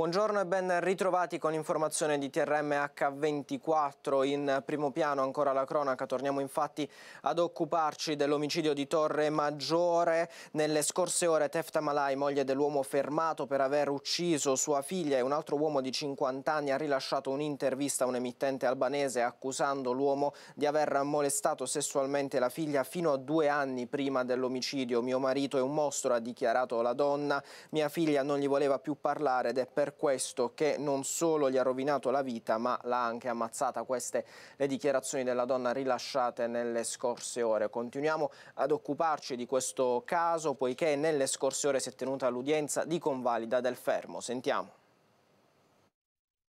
Buongiorno e ben ritrovati con informazione di TRMH24 in primo piano ancora la cronaca. Torniamo infatti ad occuparci dell'omicidio di Torre Maggiore. Nelle scorse ore Tefta Malai, moglie dell'uomo fermato per aver ucciso sua figlia e un altro uomo di 50 anni, ha rilasciato un'intervista a un emittente albanese accusando l'uomo di aver molestato sessualmente la figlia fino a due anni prima dell'omicidio. Mio marito è un mostro, ha dichiarato la donna. Mia figlia non gli voleva più parlare ed è per per questo che non solo gli ha rovinato la vita ma l'ha anche ammazzata. Queste le dichiarazioni della donna rilasciate nelle scorse ore. Continuiamo ad occuparci di questo caso poiché nelle scorse ore si è tenuta l'udienza di convalida del fermo. Sentiamo.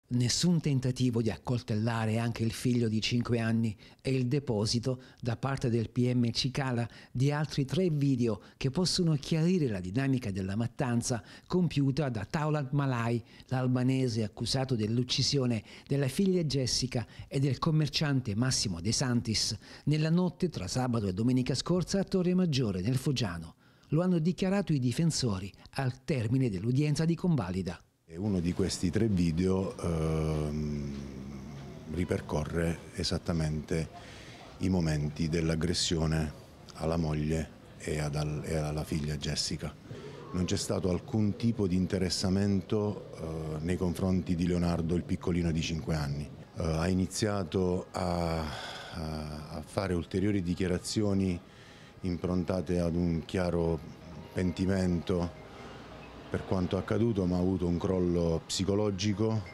Nessun tentativo di accoltellare anche il figlio di 5 anni e il deposito da parte del PM Cicala di altri tre video che possono chiarire la dinamica della mattanza compiuta da Taulat Malai, l'albanese accusato dell'uccisione della figlia Jessica e del commerciante Massimo De Santis nella notte tra sabato e domenica scorsa a Torre Maggiore nel Foggiano. Lo hanno dichiarato i difensori al termine dell'udienza di convalida. Uno di questi tre video ehm, ripercorre esattamente i momenti dell'aggressione alla moglie e, ad, e, alla figlia Jessica. Non c'è stato alcun tipo di interessamento eh, nei confronti di Leonardo, il piccolino di 5 anni. Eh, ha iniziato a, a fare ulteriori dichiarazioni improntate ad un chiaro pentimento per quanto accaduto, ma ha avuto un crollo psicologico,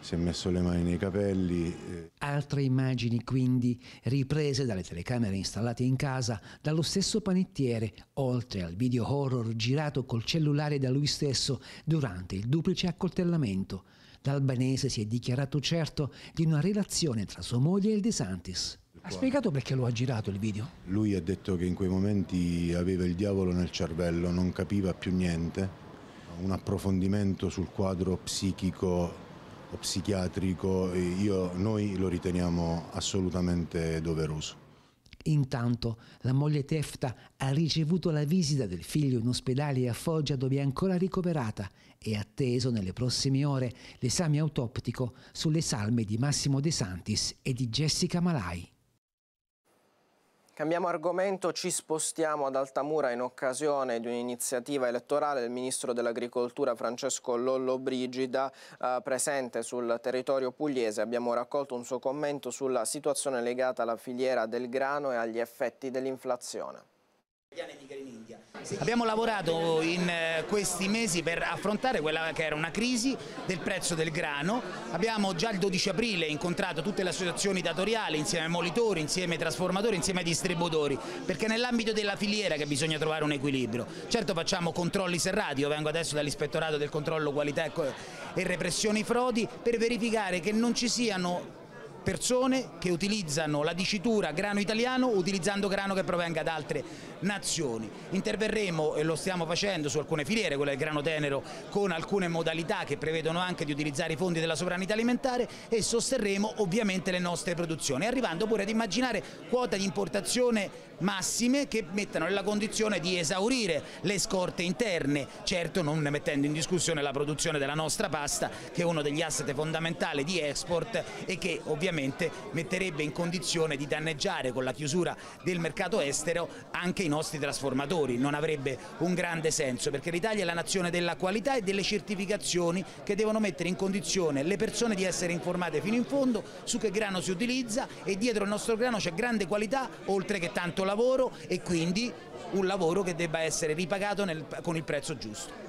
si è messo le mani nei capelli. Eh. Altre immagini quindi riprese dalle telecamere installate in casa dallo stesso panettiere, oltre al video horror girato col cellulare da lui stesso durante il duplice accoltellamento. L'albanese si è dichiarato certo di una relazione tra sua moglie e il De Santis. Ha spiegato perché lo ha girato il video? Lui ha detto che in quei momenti aveva il diavolo nel cervello, non capiva più niente un approfondimento sul quadro psichico o psichiatrico, io, noi lo riteniamo assolutamente doveroso. Intanto la moglie Tefta ha ricevuto la visita del figlio in ospedale a Foggia dove è ancora ricoverata e atteso nelle prossime ore l'esame autoptico sulle salme di Massimo De Santis e di Jessica Malai. Cambiamo argomento, ci spostiamo ad Altamura in occasione di un'iniziativa elettorale. Il ministro dell'agricoltura Francesco Lollobrigida eh, presente sul territorio pugliese. Abbiamo raccolto un suo commento sulla situazione legata alla filiera del grano e agli effetti dell'inflazione. Abbiamo lavorato in eh, questi mesi per affrontare quella che era una crisi del prezzo del grano, abbiamo già il 12 aprile incontrato tutte le associazioni datoriali insieme ai molitori, insieme ai trasformatori, insieme ai distributori, perché nell'ambito della filiera che bisogna trovare un equilibrio. Certo facciamo controlli serrati, io vengo adesso dall'ispettorato del controllo qualità e repressioni frodi per verificare che non ci siano persone che utilizzano la dicitura grano italiano utilizzando grano che provenga da altre nazioni. Interverremo, e lo stiamo facendo su alcune filiere, quella del grano tenero, con alcune modalità che prevedono anche di utilizzare i fondi della sovranità alimentare e sosterremo ovviamente le nostre produzioni, arrivando pure ad immaginare quota di importazione massime che mettano nella condizione di esaurire le scorte interne, certo non mettendo in discussione la produzione della nostra pasta che è uno degli asset fondamentali di export e che ovviamente metterebbe in condizione di danneggiare con la chiusura del mercato estero anche i nostri trasformatori, non avrebbe un grande senso perché l'Italia è la nazione della qualità e delle certificazioni che devono mettere in condizione le persone di essere informate fino in fondo su che grano si utilizza e dietro il nostro grano c'è grande qualità oltre che tanto lavoro lavoro e quindi un lavoro che debba essere ripagato nel, con il prezzo giusto.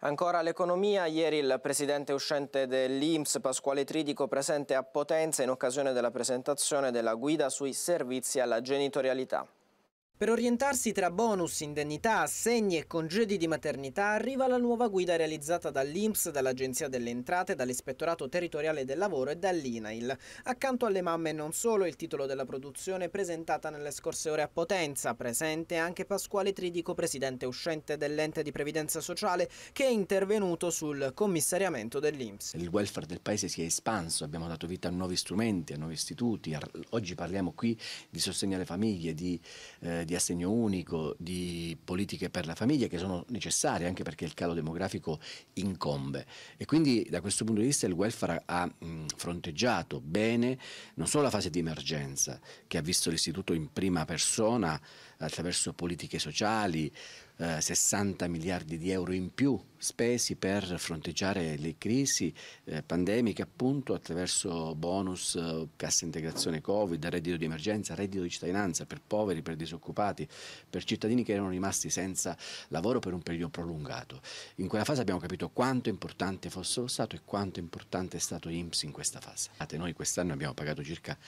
Ancora l'economia, ieri il presidente uscente dell'Inps Pasquale Tridico presente a Potenza in occasione della presentazione della guida sui servizi alla genitorialità. Per orientarsi tra bonus, indennità, assegni e congedi di maternità arriva la nuova guida realizzata dall'INPS, dall'Agenzia delle Entrate, dall'Ispettorato Territoriale del Lavoro e dall'INAIL. Accanto alle mamme e non solo, il titolo della produzione presentata nelle scorse ore a Potenza, presente anche Pasquale Tridico, presidente uscente dell'ente di previdenza sociale, che è intervenuto sul commissariamento dell'INPS. Il welfare del paese si è espanso, abbiamo dato vita a nuovi strumenti, a nuovi istituti, oggi parliamo qui di sostegno alle famiglie, di... Eh, di assegno unico, di politiche per la famiglia che sono necessarie anche perché il calo demografico incombe e quindi da questo punto di vista il welfare ha mh, fronteggiato bene non solo la fase di emergenza che ha visto l'istituto in prima persona attraverso politiche sociali, eh, 60 miliardi di euro in più spesi per fronteggiare le crisi eh, pandemiche appunto attraverso bonus, eh, cassa integrazione Covid, reddito di emergenza, reddito di cittadinanza per poveri, per disoccupati, per cittadini che erano rimasti senza lavoro per un periodo prolungato. In quella fase abbiamo capito quanto importante fosse lo Stato e quanto importante è stato IMSS in questa fase. Noi quest'anno abbiamo pagato circa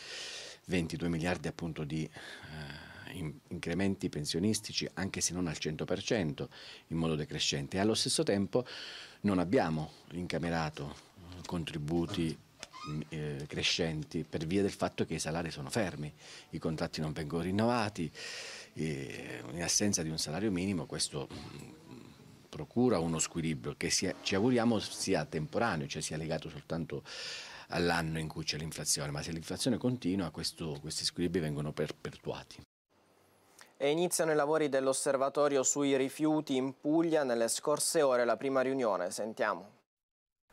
22 miliardi appunto di... Eh, incrementi pensionistici anche se non al 100% in modo decrescente e allo stesso tempo non abbiamo incamerato eh, contributi mm, eh, crescenti per via del fatto che i salari sono fermi, i contratti non vengono rinnovati, eh, in assenza di un salario minimo questo mm, procura uno squilibrio che sia, ci auguriamo sia temporaneo, cioè sia legato soltanto all'anno in cui c'è l'inflazione, ma se l'inflazione continua questo, questi squilibri vengono perpetuati. E iniziano i lavori dell'osservatorio sui rifiuti in Puglia. Nelle scorse ore la prima riunione, sentiamo.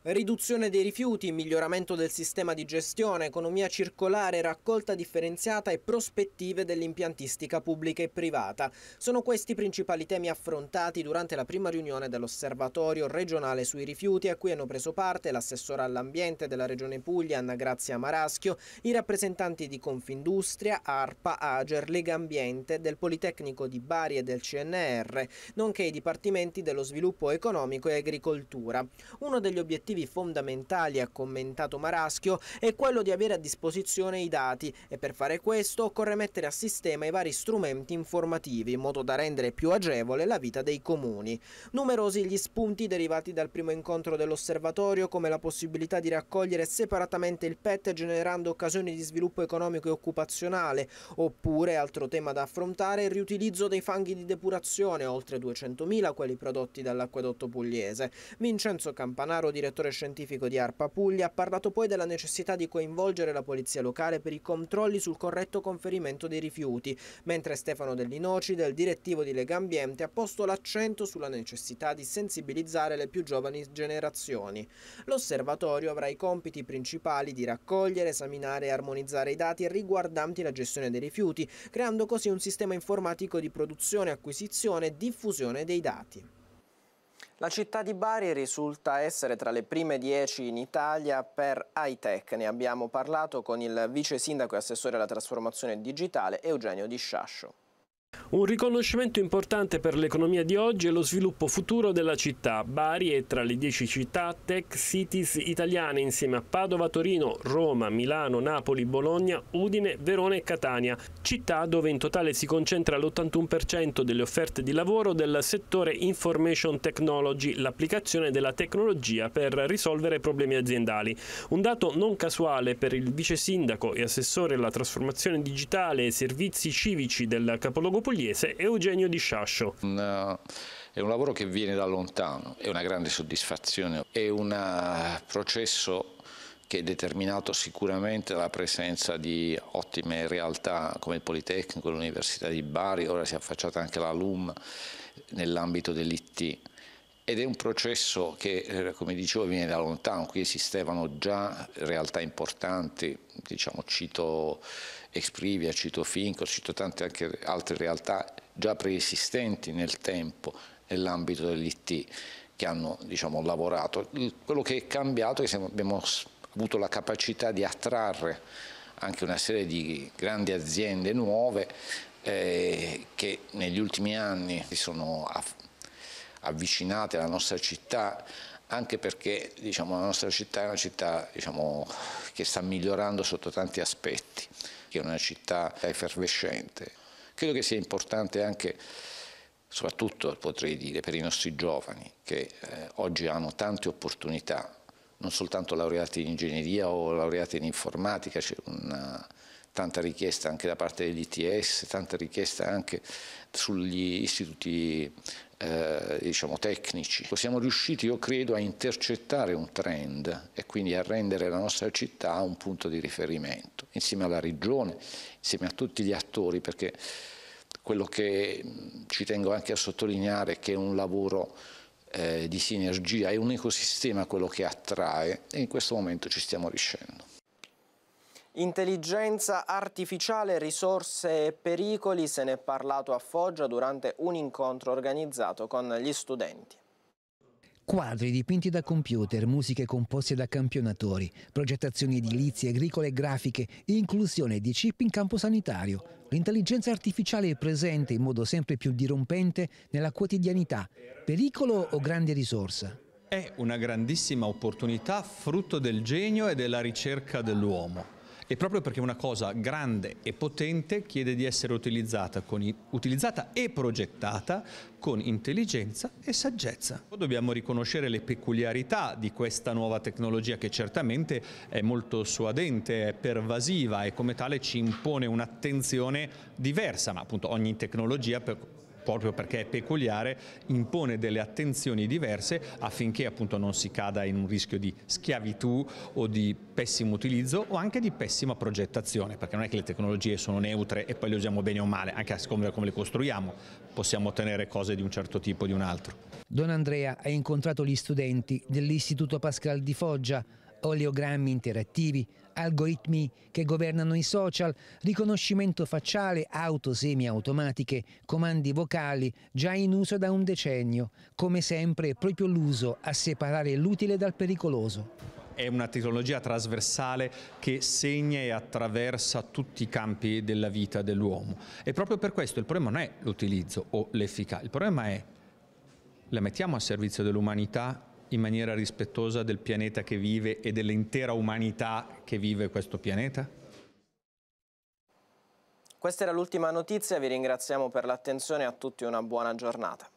Riduzione dei rifiuti, miglioramento del sistema di gestione, economia circolare, raccolta differenziata e prospettive dell'impiantistica pubblica e privata. Sono questi i principali temi affrontati durante la prima riunione dell'osservatorio regionale sui rifiuti a cui hanno preso parte l'assessora all'ambiente della regione Puglia Anna Grazia Maraschio, i rappresentanti di Confindustria, ARPA, Ager, Lega Ambiente, del Politecnico di Bari e del CNR, nonché i dipartimenti dello sviluppo economico e agricoltura. Uno degli obiettivi obiettivi fondamentali, ha commentato Maraschio, è quello di avere a disposizione i dati e per fare questo occorre mettere a sistema i vari strumenti informativi in modo da rendere più agevole la vita dei comuni. Numerosi gli spunti derivati dal primo incontro dell'osservatorio come la possibilità di raccogliere separatamente il PET generando occasioni di sviluppo economico e occupazionale oppure, altro tema da affrontare, il riutilizzo dei fanghi di depurazione, oltre 200.000 quelli prodotti dall'acquedotto pugliese. Vincenzo Campanaro, direttore direttore scientifico di ARPA Puglia ha parlato poi della necessità di coinvolgere la polizia locale per i controlli sul corretto conferimento dei rifiuti, mentre Stefano Dell'Inoci, del direttivo di Lega Ambiente, ha posto l'accento sulla necessità di sensibilizzare le più giovani generazioni. L'osservatorio avrà i compiti principali di raccogliere, esaminare e armonizzare i dati riguardanti la gestione dei rifiuti, creando così un sistema informatico di produzione, acquisizione e diffusione dei dati. La città di Bari risulta essere tra le prime dieci in Italia per high tech. Ne abbiamo parlato con il vice sindaco e assessore alla trasformazione digitale Eugenio Di Sciascio. Un riconoscimento importante per l'economia di oggi è lo sviluppo futuro della città. Bari è tra le 10 città tech cities italiane insieme a Padova, Torino, Roma, Milano, Napoli, Bologna, Udine, Verona e Catania, città dove in totale si concentra l'81% delle offerte di lavoro del settore Information Technology, l'applicazione della tecnologia per risolvere problemi aziendali. Un dato non casuale per il vice sindaco e assessore alla trasformazione digitale e servizi civici del capoluogo pugliese pugliese Eugenio Di Sciascio. No. Eh, è un lavoro che viene da lontano, è una grande soddisfazione, è un eh, processo che è determinato sicuramente dalla presenza di ottime realtà come il Politecnico, l'Università di Bari, ora si è affacciata anche la LUM nell'ambito dell'IT. Ed è un processo che, eh, come dicevo, viene da lontano, qui esistevano già realtà importanti, diciamo cito Exprivia, cito Finco, cito tante altre realtà già preesistenti nel tempo nell'ambito dell'IT che hanno diciamo, lavorato. Quello che è cambiato è che abbiamo avuto la capacità di attrarre anche una serie di grandi aziende nuove eh, che negli ultimi anni si sono avvicinate alla nostra città anche perché diciamo, la nostra città è una città diciamo, che sta migliorando sotto tanti aspetti, che è una città effervescente. Credo che sia importante anche, soprattutto potrei dire, per i nostri giovani che eh, oggi hanno tante opportunità, non soltanto laureati in ingegneria o laureati in informatica, c'è una tanta richiesta anche da parte dell'ITS, tanta richiesta anche sugli istituti eh, diciamo, tecnici. Siamo riusciti, io credo, a intercettare un trend e quindi a rendere la nostra città un punto di riferimento, insieme alla regione, insieme a tutti gli attori, perché quello che ci tengo anche a sottolineare è che è un lavoro eh, di sinergia, è un ecosistema quello che attrae e in questo momento ci stiamo riuscendo. Intelligenza artificiale, risorse e pericoli, se ne è parlato a Foggia durante un incontro organizzato con gli studenti. Quadri dipinti da computer, musiche composte da campionatori, progettazioni edilizie, agricole e grafiche, inclusione di chip in campo sanitario. L'intelligenza artificiale è presente in modo sempre più dirompente nella quotidianità. Pericolo o grande risorsa? È una grandissima opportunità frutto del genio e della ricerca dell'uomo e proprio perché una cosa grande e potente chiede di essere utilizzata, con, utilizzata e progettata con intelligenza e saggezza. Dobbiamo riconoscere le peculiarità di questa nuova tecnologia che certamente è molto suadente, è pervasiva e come tale ci impone un'attenzione diversa, ma appunto ogni tecnologia per proprio perché è peculiare, impone delle attenzioni diverse affinché appunto non si cada in un rischio di schiavitù o di pessimo utilizzo o anche di pessima progettazione, perché non è che le tecnologie sono neutre e poi le usiamo bene o male, anche a seconda come le costruiamo, possiamo ottenere cose di un certo tipo o di un altro. Don Andrea ha incontrato gli studenti dell'Istituto Pascal di Foggia, oleogrammi interattivi, algoritmi che governano i social, riconoscimento facciale, auto semi-automatiche, comandi vocali già in uso da un decennio. Come sempre è proprio l'uso a separare l'utile dal pericoloso è una tecnologia trasversale che segna e attraversa tutti i campi della vita dell'uomo. E proprio per questo il problema non è l'utilizzo o l'efficacia, il problema è la mettiamo a servizio dell'umanità in maniera rispettosa del pianeta che vive e dell'intera umanità che vive questo pianeta? Questa era l'ultima notizia, vi ringraziamo per l'attenzione e a tutti una buona giornata.